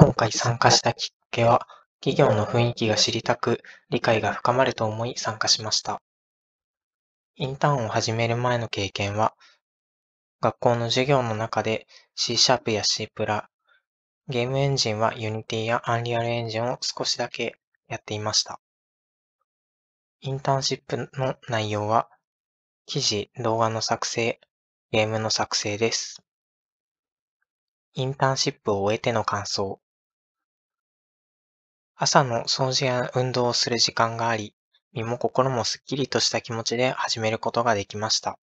今回参加したきっかけは、企業の雰囲気が知りたく、理解が深まると思い参加しました。インターンを始める前の経験は、学校の授業の中で C シャープや C プラ、ゲームエンジンは Unity や Unreal Engine を少しだけやっていました。インターンシップの内容は、記事、動画の作成、ゲームの作成です。インターンシップを終えての感想。朝の掃除や運動をする時間があり、身も心もすっきりとした気持ちで始めることができました。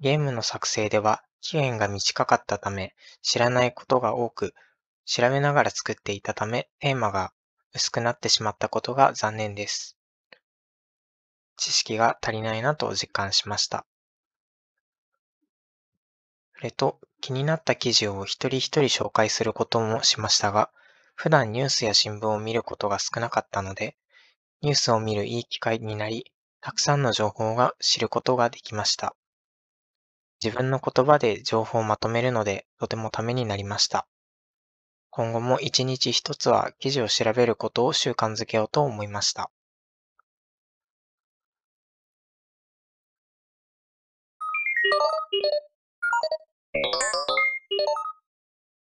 ゲームの作成では期限が短かったため、知らないことが多く、調べながら作っていたため、テーマが薄くなってしまったことが残念です。知識が足りないなと実感しました。それと、気になった記事を一人一人紹介することもしましたが、普段ニュースや新聞を見ることが少なかったので、ニュースを見るいい機会になり、たくさんの情報が知ることができました。自分の言葉で情報をまとめるので、とてもためになりました。今後も一日一つは記事を調べることを習慣づけようと思いました。